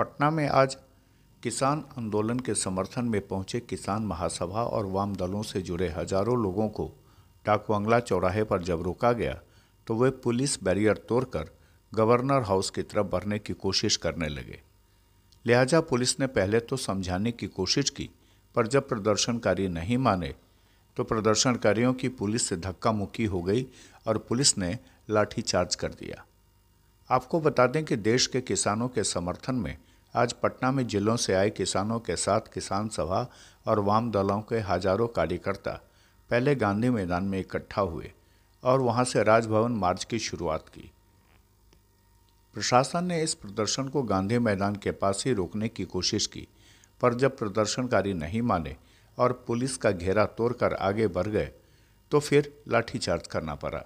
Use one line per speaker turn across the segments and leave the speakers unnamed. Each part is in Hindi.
पटना में आज किसान आंदोलन के समर्थन में पहुंचे किसान महासभा और वाम दलों से जुड़े हजारों लोगों को टाकुआंगला चौराहे पर जब रोका गया तो वे पुलिस बैरियर तोड़कर गवर्नर हाउस की तरफ बढ़ने की कोशिश करने लगे लिहाजा पुलिस ने पहले तो समझाने की कोशिश की पर जब प्रदर्शनकारी नहीं माने तो प्रदर्शनकारियों की पुलिस से धक्का मुक्की हो गई और पुलिस ने लाठीचार्ज कर दिया आपको बता दें कि देश के किसानों के समर्थन में आज पटना में जिलों से आए किसानों के साथ किसान सभा और वाम दलों के हजारों कार्यकर्ता पहले गांधी मैदान में इकट्ठा हुए और वहां से राजभवन मार्च की शुरुआत की प्रशासन ने इस प्रदर्शन को गांधी मैदान के पास ही रोकने की कोशिश की पर जब प्रदर्शनकारी नहीं माने और पुलिस का घेरा तोड़कर आगे बढ़ गए तो फिर लाठीचार्ज करना पड़ा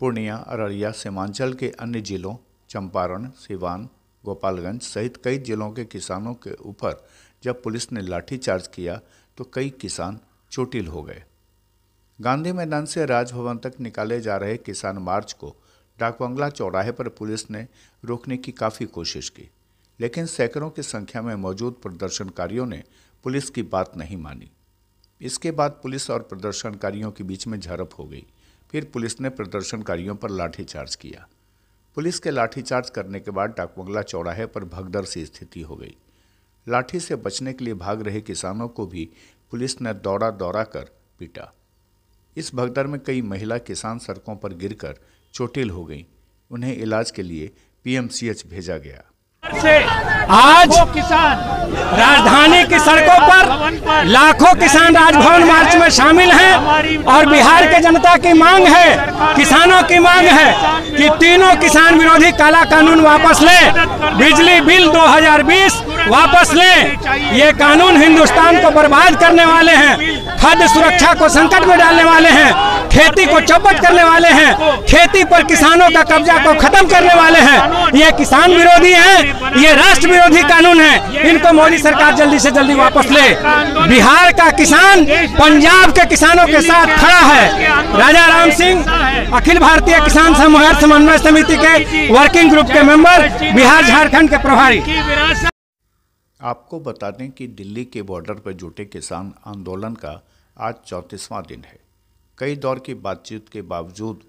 पूर्णिया अररिया सीमांचल के अन्य जिलों चंपारण सिवान गोपालगंज सहित कई जिलों के किसानों के ऊपर जब पुलिस ने लाठीचार्ज किया तो कई किसान चोटिल हो गए गांधी मैदान से राजभवन तक निकाले जा रहे किसान मार्च को डाकबंगला चौराहे पर पुलिस ने रोकने की काफ़ी कोशिश की लेकिन सैकड़ों की संख्या में मौजूद प्रदर्शनकारियों ने पुलिस की बात नहीं मानी इसके बाद पुलिस और प्रदर्शनकारियों के बीच में झड़प हो गई फिर पुलिस ने प्रदर्शनकारियों पर लाठीचार्ज किया पुलिस के लाठीचार्ज करने के बाद डाकबंगला चौराहे पर भगदर सी स्थिति हो गई लाठी से बचने के लिए भाग रहे किसानों को भी पुलिस ने दौड़ा दौड़ा कर पीटा इस भगदर में कई महिला किसान सड़कों पर गिरकर चोटिल हो गईं उन्हें इलाज के लिए पीएमसीएच भेजा गया से आज वो किसान राजधानी की सड़कों पर लाखों किसान
राजभवन मार्च में शामिल हैं और बिहार के जनता की मांग है किसानों की मांग है कि तीनों किसान विरोधी काला कानून वापस लें बिजली बिल 2020 वापस लें ये कानून हिंदुस्तान को बर्बाद करने वाले हैं खाद्य सुरक्षा को संकट में डालने वाले हैं खेती को चौपट करने वाले हैं खेती पर किसानों का कब्जा को खत्म करने वाले हैं ये किसान विरोधी हैं ये राष्ट्र विरोधी कानून है इनको मोदी सरकार जल्दी से जल्दी वापस ले बिहार का किसान पंजाब के किसानों के साथ खड़ा है राजा राम सिंह अखिल भारतीय किसान संघर्ष समन्वय समिति के वर्किंग ग्रुप के मेंबर बिहार झारखंड के प्रभारी
आपको बता दें कि दिल्ली के बॉर्डर पर जुटे किसान आंदोलन का आज चौंतीसवां दिन है कई दौर की बातचीत के बावजूद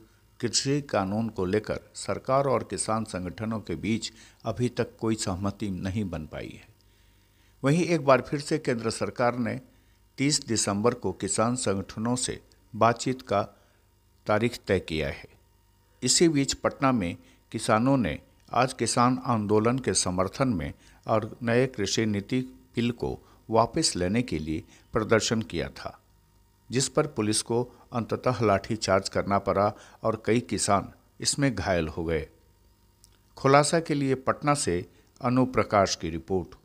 कृषि कानून को लेकर सरकार और किसान संगठनों के बीच अभी तक कोई सहमति नहीं बन पाई है वहीं एक बार फिर से केंद्र सरकार ने 30 दिसंबर को किसान संगठनों से बातचीत का तारीख तय किया है इसी बीच पटना में किसानों ने आज किसान आंदोलन के समर्थन में और नए कृषि नीति बिल को वापस लेने के लिए प्रदर्शन किया था जिस पर पुलिस को अंततः लाठीचार्ज करना पड़ा और कई किसान इसमें घायल हो गए खुलासा के लिए पटना से अनुप्रकाश की रिपोर्ट